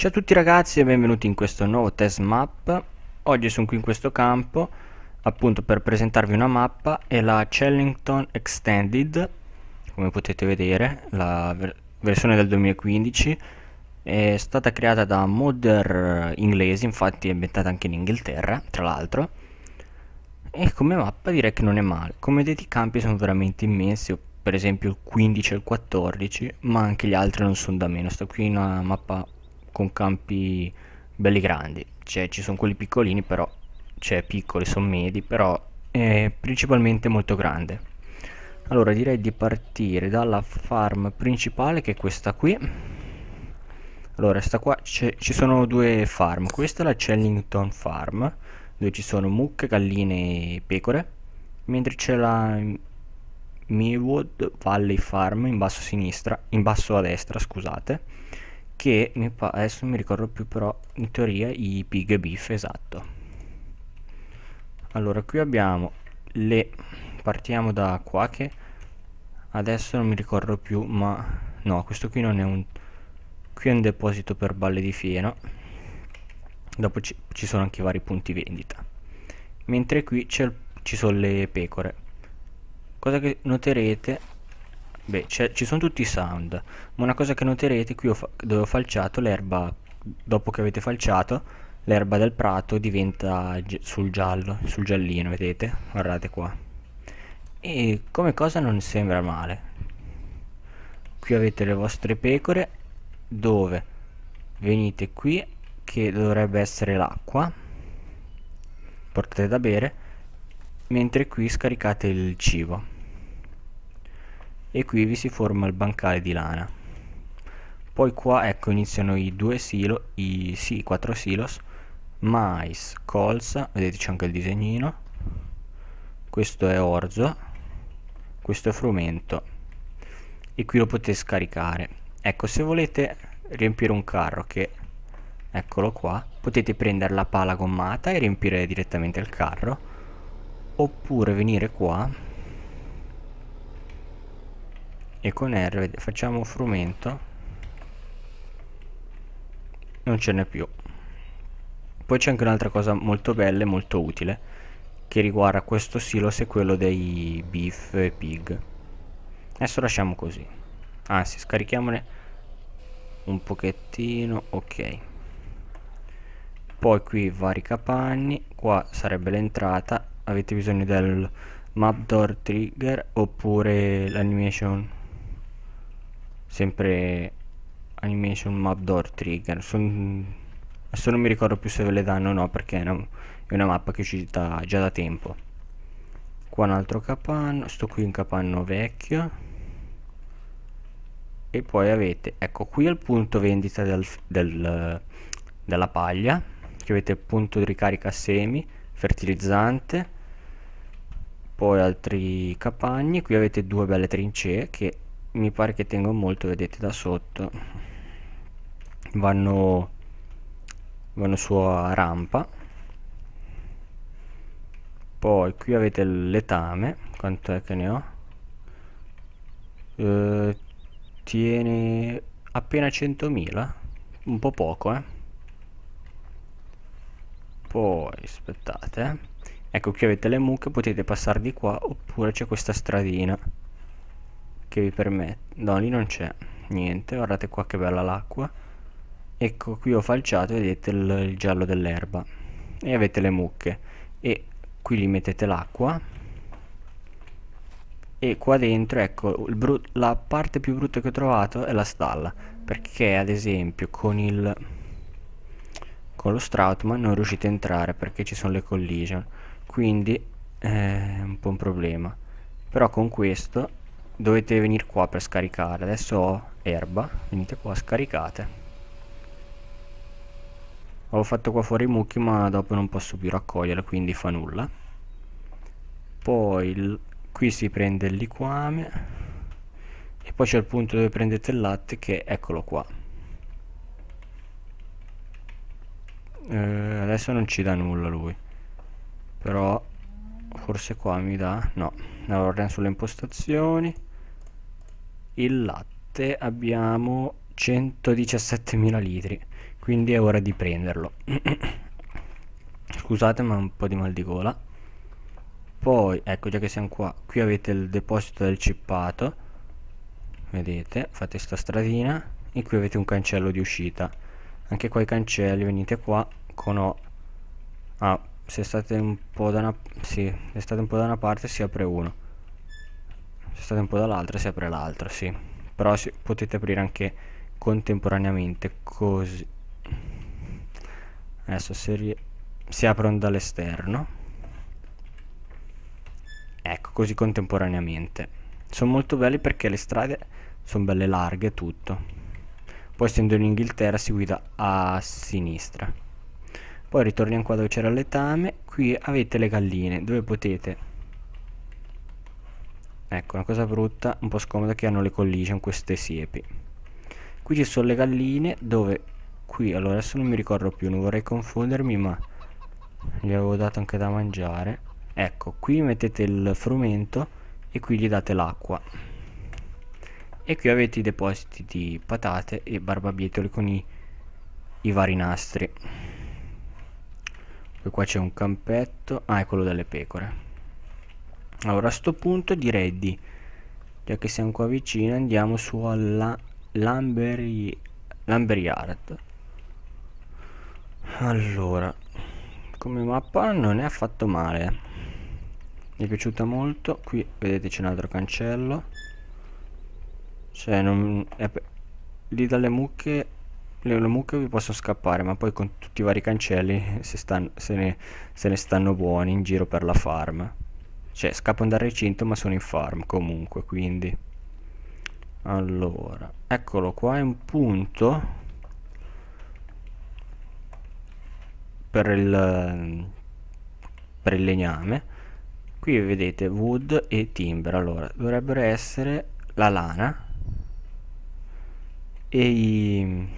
Ciao a tutti ragazzi e benvenuti in questo nuovo test map Oggi sono qui in questo campo appunto per presentarvi una mappa è la Chellington Extended come potete vedere la ver versione del 2015 è stata creata da modder eh, inglesi infatti è inventata anche in Inghilterra tra l'altro e come mappa direi che non è male come vedete i campi sono veramente immensi per esempio il 15 e il 14 ma anche gli altri non sono da meno sta qui una mappa con campi belli grandi, cioè, ci sono quelli piccolini però, cioè piccoli, sono medi, però è principalmente molto grande. Allora direi di partire dalla farm principale che è questa qui. Allora, sta qua ci sono due farm, questa è la Chellington Farm, dove ci sono mucche, galline e pecore, mentre c'è la Millwood Valley Farm in basso a sinistra, in basso a destra, scusate che adesso non mi ricordo più però in teoria i pig beef esatto allora qui abbiamo le partiamo da qua che adesso non mi ricordo più ma no questo qui non è un qui è un deposito per balle di fieno dopo ci, ci sono anche i vari punti vendita mentre qui ci sono le pecore cosa che noterete Beh, ci sono tutti i sound, ma una cosa che noterete qui fa dove ho falciato l'erba, dopo che avete falciato, l'erba del prato diventa sul giallo, sul giallino, vedete? Guardate qua. E come cosa non sembra male. Qui avete le vostre pecore, dove venite qui, che dovrebbe essere l'acqua, portate da bere, mentre qui scaricate il cibo e qui vi si forma il bancale di lana poi qua ecco iniziano i due silo i sì, quattro silos mais colza vedete c'è anche il disegnino questo è orzo questo è frumento e qui lo potete scaricare ecco se volete riempire un carro che eccolo qua potete prendere la pala gommata e riempire direttamente il carro oppure venire qua e con R facciamo frumento non ce n'è più poi c'è anche un'altra cosa molto bella e molto utile che riguarda questo silos e quello dei beef e pig adesso lasciamo così anzi scarichiamone un pochettino ok poi qui vari capanni qua sarebbe l'entrata avete bisogno del map door trigger oppure l'animation sempre animation map door trigger Son... adesso non mi ricordo più se ve le danno o no perché è una mappa che è uscita già da tempo qua un altro capanno sto qui in capanno vecchio e poi avete ecco qui al punto vendita del, del, della paglia che avete il punto di ricarica semi fertilizzante poi altri capanni, qui avete due belle trincee che mi pare che tengo molto vedete da sotto vanno vanno su a rampa poi qui avete il letame quanto è che ne ho eh, tiene appena 100.000 un po' poco eh poi aspettate eh. ecco qui avete le mucche potete passare di qua oppure c'è questa stradina che vi permette no lì non c'è niente guardate qua che bella l'acqua ecco qui ho falciato vedete il, il giallo dell'erba e avete le mucche e qui li mettete l'acqua e qua dentro ecco la parte più brutta che ho trovato è la stalla perché ad esempio con il con lo Stroutman non riuscite a entrare perché ci sono le collision quindi eh, è un po' un problema però con questo dovete venire qua per scaricare adesso ho erba venite qua scaricate ho fatto qua fuori i mucchi ma dopo non posso più raccogliere quindi fa nulla poi il, qui si prende il liquame e poi c'è il punto dove prendete il latte che eccolo qua eh, adesso non ci dà nulla lui però forse qua mi dà no allora andiamo sulle impostazioni il latte abbiamo 117.000 litri quindi è ora di prenderlo scusate ma ho un po' di mal di gola poi ecco già che siamo qua qui avete il deposito del cippato vedete fate sta stradina e qui avete un cancello di uscita anche qua i cancelli venite qua con O ah, se state un po' da una, sì, se state un po' da una parte si apre uno state un po' dall'altra si apre l'altra sì però si, potete aprire anche contemporaneamente così adesso si, si aprono dall'esterno ecco così contemporaneamente sono molto belli perché le strade sono belle larghe tutto poi essendo in Inghilterra si guida a sinistra poi ritorniamo qua dove c'era l'etame qui avete le galline dove potete ecco una cosa brutta un po' scomoda che hanno le collision queste siepi qui ci sono le galline dove qui allora adesso non mi ricordo più non vorrei confondermi ma gli avevo dato anche da mangiare ecco qui mettete il frumento e qui gli date l'acqua e qui avete i depositi di patate e barbabietoli con i, i vari nastri poi qua c'è un campetto ah è quello delle pecore allora a sto punto direi di già che siamo qua vicini andiamo su alla Lamberi, Lamberiard allora come mappa non è affatto male mi è piaciuta molto qui vedete c'è un altro cancello cioè non è, lì dalle mucche le, le, mucche vi possono scappare ma poi con tutti i vari cancelli se, stanno, se, ne, se ne stanno buoni in giro per la farm cioè, scappo dal recinto ma sono in farm comunque, quindi. Allora, eccolo qua, è un punto per il, per il legname. Qui vedete wood e timber, allora, dovrebbero essere la lana e i...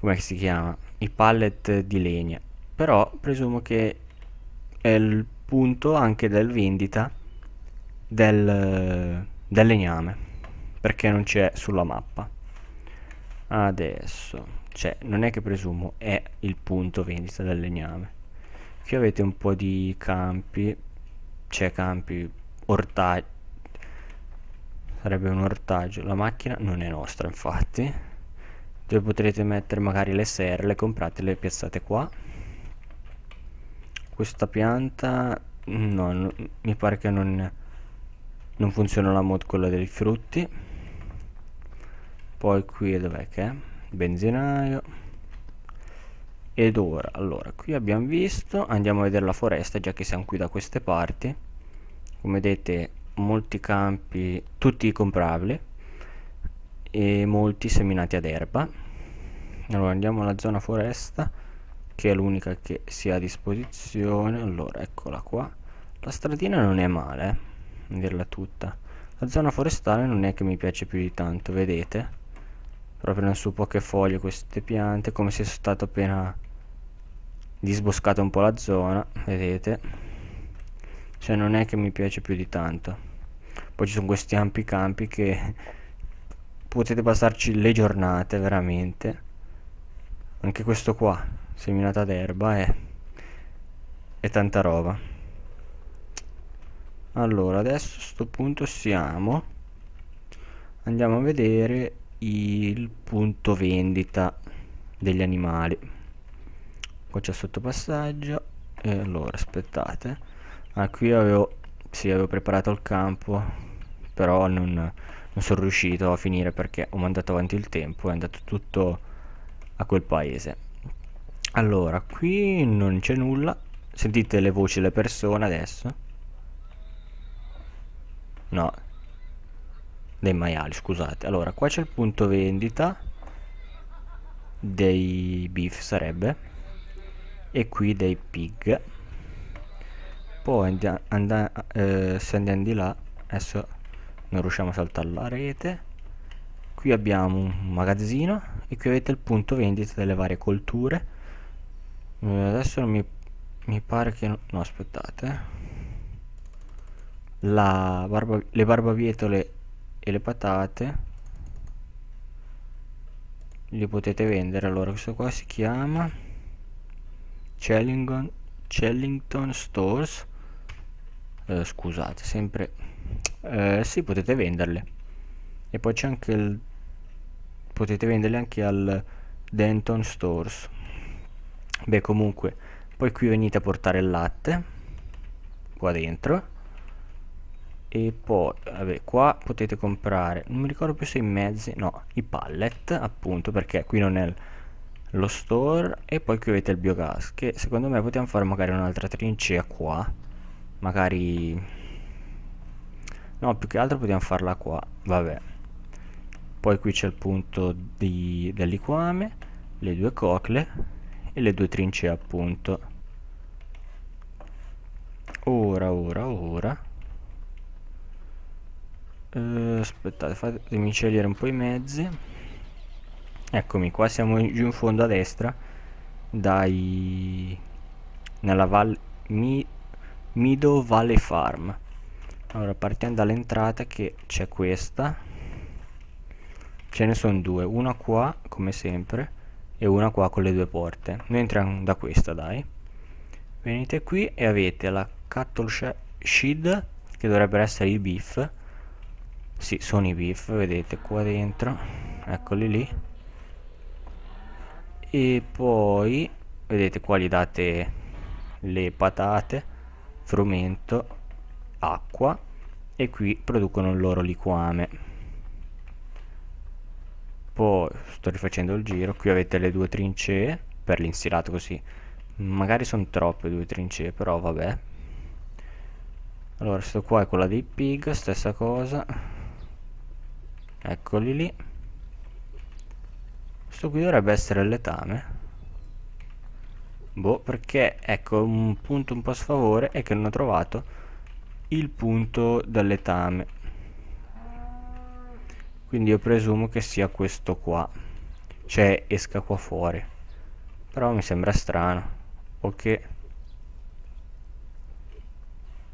come si chiama? I pallet di legna. Però presumo che il spunto anche del vendita del, del legname perché non c'è sulla mappa adesso cioè non è che presumo è il punto vendita del legname qui avete un po' di campi c'è campi ortaggi sarebbe un ortaggio la macchina non è nostra infatti dove potrete mettere magari le serre le comprate le piazzate qua questa pianta no, no mi pare che non, non funziona la mod quella dei frutti poi qui dov'è che è? benzinaio ed ora allora qui abbiamo visto andiamo a vedere la foresta già che siamo qui da queste parti come vedete molti campi tutti comprabili e molti seminati ad erba allora andiamo alla zona foresta che è l'unica che si ha a disposizione allora eccola qua la stradina non è male eh, dirla tutta la zona forestale non è che mi piace più di tanto vedete proprio su poche foglie queste piante come se è stato appena disboscato un po' la zona vedete cioè non è che mi piace più di tanto poi ci sono questi ampi campi che potete passarci le giornate veramente anche questo qua seminata d'erba e, e tanta roba allora adesso a sto punto siamo andiamo a vedere il punto vendita degli animali qua c'è sottopassaggio e allora aspettate ah, qui avevo sì avevo preparato il campo però non, non sono riuscito a finire perché ho mandato avanti il tempo è andato tutto a quel paese allora, qui non c'è nulla. Sentite le voci delle persone adesso? No. Dei maiali, scusate. Allora, qua c'è il punto vendita dei beef sarebbe e qui dei pig. Poi andia, andia, eh, se andiamo di là, adesso non riusciamo a saltare la rete. Qui abbiamo un magazzino e qui avete il punto vendita delle varie colture adesso mi, mi pare che... No, no aspettate. Eh. Barba, le barbabietole e le patate li potete vendere. Allora questo qua si chiama Chellington, Chellington Stores. Eh, scusate, sempre... Eh, sì, potete venderle. E poi c'è anche il... Potete venderle anche al Denton Stores beh comunque poi qui venite a portare il latte qua dentro e poi vabbè qua potete comprare non mi ricordo più se i mezzi no i pallet appunto perché qui non è lo store e poi qui avete il biogas che secondo me potevamo fare magari un'altra trincea qua magari no più che altro potevamo farla qua vabbè poi qui c'è il punto di, del liquame le due cocle e le due trincee appunto ora ora ora eh, aspettate fatemi scegliere un po' i mezzi eccomi qua siamo giù in fondo a destra dai nella valle Mi, Mido Valley Farm allora partiamo dall'entrata che c'è questa ce ne sono due una qua come sempre e una qua con le due porte noi entriamo da questa dai venite qui e avete la cattle shield che dovrebbero essere i beef sì sono i beef vedete qua dentro eccoli lì e poi vedete qua gli date le patate frumento acqua e qui producono il loro liquame tempo sto rifacendo il giro qui avete le due trincee per l'instilato così magari sono troppe due trincee però vabbè allora questo qua è quella dei pig stessa cosa eccoli lì questo qui dovrebbe essere il letame boh perché ecco un punto un po' a sfavore è che non ho trovato il punto del letame quindi io presumo che sia questo qua cioè esca qua fuori però mi sembra strano o che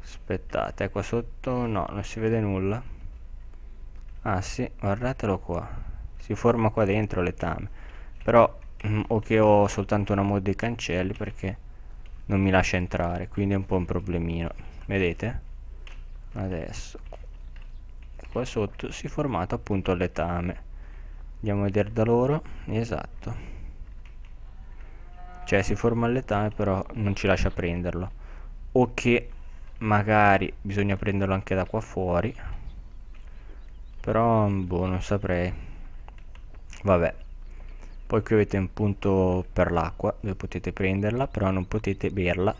aspettate qua sotto no non si vede nulla ah sì guardatelo qua si forma qua dentro letame però mh, mm, o che ho soltanto una mod dei cancelli perché non mi lascia entrare quindi è un po' un problemino vedete adesso qua sotto si è formato appunto l'etame andiamo a vedere da loro esatto cioè si forma l'etame però non ci lascia prenderlo o che magari bisogna prenderlo anche da qua fuori però boh non saprei vabbè poi qui avete un punto per l'acqua dove potete prenderla però non potete berla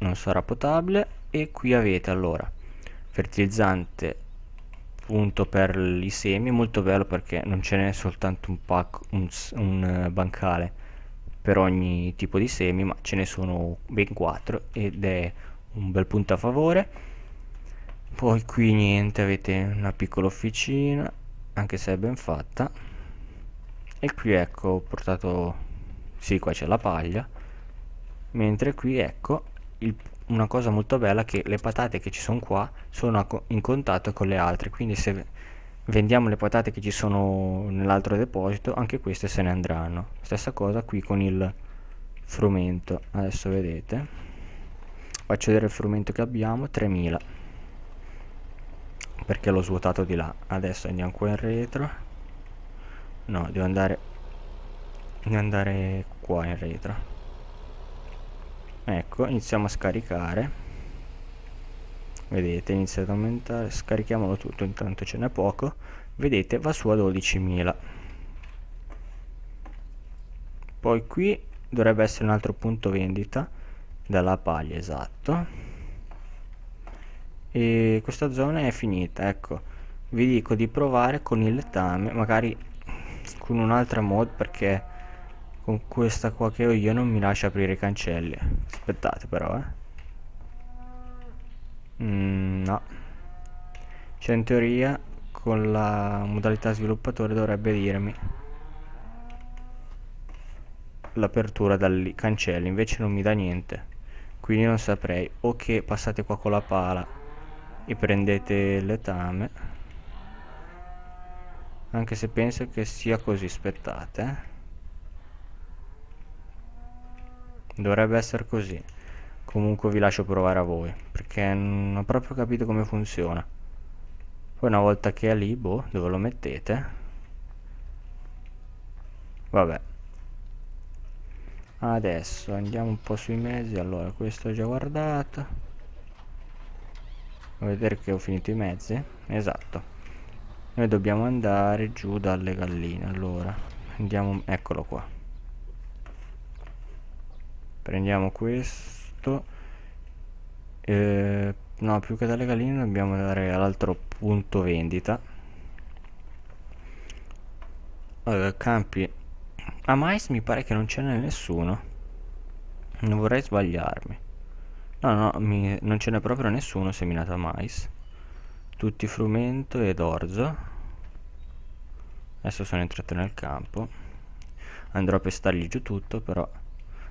non sarà potabile e qui avete allora fertilizzante punto per i semi molto bello perché non ce n'è soltanto un, pack, un, un eh, bancale per ogni tipo di semi ma ce ne sono ben 4 ed è un bel punto a favore poi qui niente avete una piccola officina anche se è ben fatta e qui ecco ho portato sì qua c'è la paglia mentre qui ecco il, una cosa molto bella che le patate che ci sono qua sono in contatto con le altre quindi se vendiamo le patate che ci sono nell'altro deposito anche queste se ne andranno stessa cosa qui con il frumento adesso vedete faccio vedere il frumento che abbiamo 3000 perché l'ho svuotato di là adesso andiamo qua in retro no devo andare devo andare qua indietro ecco iniziamo a scaricare vedete inizia ad aumentare scarichiamolo tutto intanto ce n'è poco vedete va su a 12.000 poi qui dovrebbe essere un altro punto vendita dalla paglia esatto e questa zona è finita ecco vi dico di provare con il letame magari con un'altra mod perché con questa qua che ho io non mi lascia aprire i cancelli aspettate però eh mm, no cioè in teoria con la modalità sviluppatore dovrebbe dirmi l'apertura dal cancello invece non mi dà niente quindi non saprei o che passate qua con la pala e prendete letame anche se penso che sia così aspettate eh dovrebbe essere così comunque vi lascio provare a voi perché non ho proprio capito come funziona poi una volta che è lì boh dove lo mettete vabbè adesso andiamo un po' sui mezzi allora questo ho già guardato a vedere che ho finito i mezzi esatto noi dobbiamo andare giù dalle galline allora andiamo eccolo qua prendiamo questo eh, no più che dalle galline dobbiamo andare all'altro punto vendita allora, campi a mais mi pare che non ce n'è nessuno non vorrei sbagliarmi no no mi, non ce n'è proprio nessuno seminato a mais tutti frumento ed orzo adesso sono entrato nel campo andrò a pestargli giù tutto però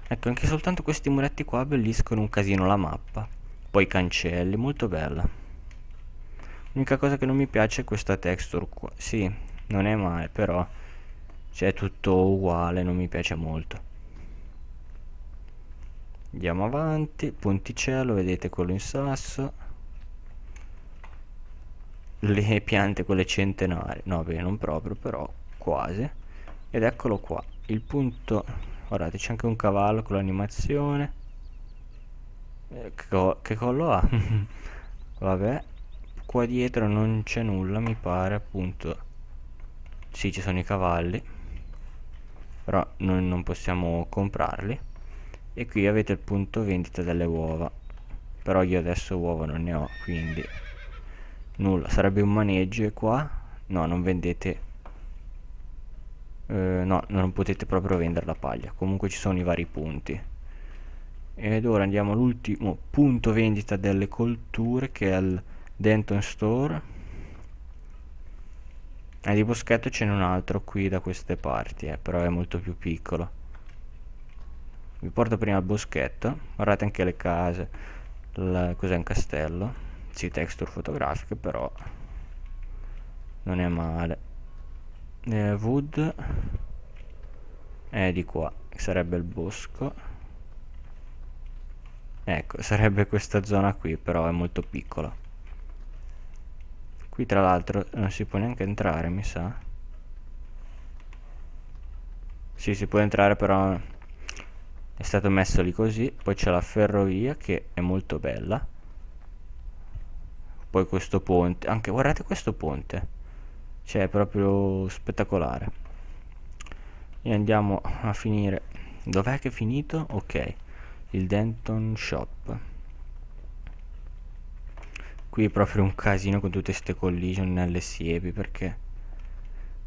Ecco, anche soltanto questi muretti qua abbelliscono un casino la mappa. Poi cancelli, molto bella. L'unica cosa che non mi piace è questa texture qua. Sì, non è male, però... Cioè, è tutto uguale, non mi piace molto. Andiamo avanti. Ponticello, vedete quello in sasso. Le piante, quelle centenarie. No, bene, non proprio, però quasi. Ed eccolo qua. Il punto guardate c'è anche un cavallo con l'animazione eh, che, co che collo ha vabbè qua dietro non c'è nulla mi pare appunto sì ci sono i cavalli però noi non possiamo comprarli e qui avete il punto vendita delle uova però io adesso uova non ne ho quindi nulla sarebbe un maneggio e qua no non vendete eh, no non potete proprio vendere la paglia comunque ci sono i vari punti ed ora andiamo all'ultimo punto vendita delle colture che è il Denton Store e eh, di boschetto ce n'è un altro qui da queste parti eh, però è molto più piccolo vi porto prima al boschetto guardate anche le case cos'è un castello sì texture fotografiche però non è male eh, wood è eh, di qua sarebbe il bosco ecco sarebbe questa zona qui però è molto piccola qui tra l'altro non si può neanche entrare mi sa sì si può entrare però è stato messo lì così poi c'è la ferrovia che è molto bella poi questo ponte anche guardate questo ponte cioè è proprio spettacolare e andiamo a finire dov'è che è finito? ok il Denton Shop qui è proprio un casino con tutte queste collision nelle siepi perché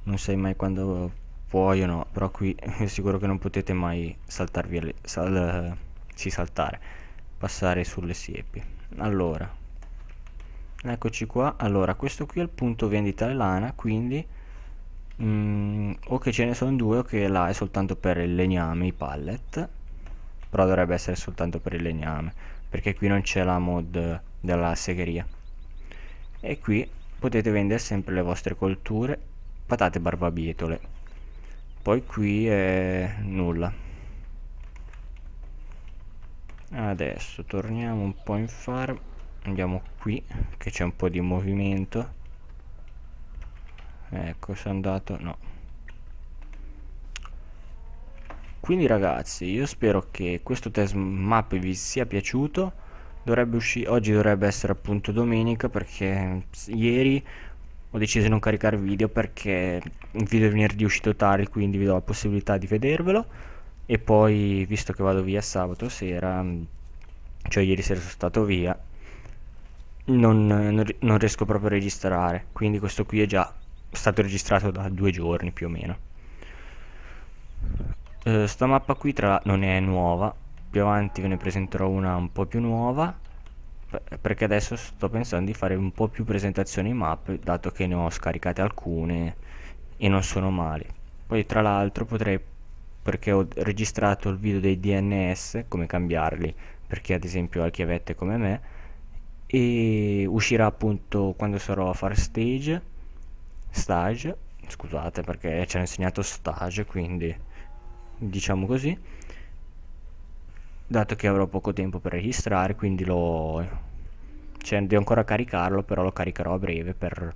non sai mai quando puoi o no però qui è sicuro che non potete mai saltarvi alle, sal, eh, sì, saltare passare sulle siepi allora eccoci qua allora questo qui è il punto vendita lana quindi mm, o che ce ne sono due o che là è soltanto per il legname i pallet però dovrebbe essere soltanto per il legname perché qui non c'è la mod della segheria e qui potete vendere sempre le vostre colture patate barbabietole poi qui è nulla adesso torniamo un po' in farm andiamo qui che c'è un po' di movimento ecco se è andato no quindi ragazzi io spero che questo test map vi sia piaciuto dovrebbe uscire oggi dovrebbe essere appunto domenica perché ieri ho deciso di non caricare video perché il video è venerdì uscito tardi quindi vi do la possibilità di vedervelo e poi visto che vado via sabato sera cioè ieri sera sono stato via non, non riesco proprio a registrare quindi questo qui è già stato registrato da due giorni più o meno eh, sta mappa qui tra non è nuova più avanti ve ne presenterò una un po' più nuova perché adesso sto pensando di fare un po' più presentazioni in map dato che ne ho scaricate alcune e non sono male poi tra l'altro potrei perché ho registrato il video dei DNS come cambiarli per chi ad esempio ha chiavette come me e uscirà appunto quando sarò a fare stage stage scusate perché ci hanno insegnato stage quindi diciamo così dato che avrò poco tempo per registrare quindi lo cioè, devo ancora caricarlo però lo caricherò a breve per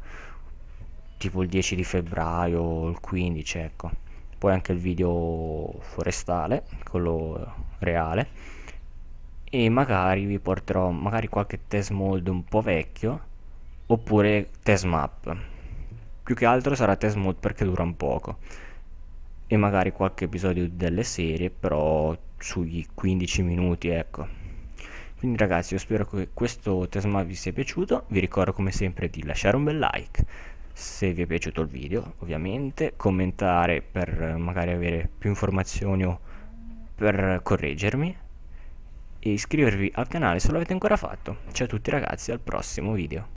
tipo il 10 di febbraio o il 15 ecco poi anche il video forestale quello reale e magari vi porterò magari qualche test mold un po' vecchio oppure test map più che altro sarà test mold perché dura un poco e magari qualche episodio delle serie però sugli 15 minuti ecco quindi ragazzi io spero che questo test map vi sia piaciuto vi ricordo come sempre di lasciare un bel like se vi è piaciuto il video ovviamente commentare per eh, magari avere più informazioni o per correggermi e iscrivervi al canale se lo avete ancora fatto. Ciao a tutti ragazzi, al prossimo video.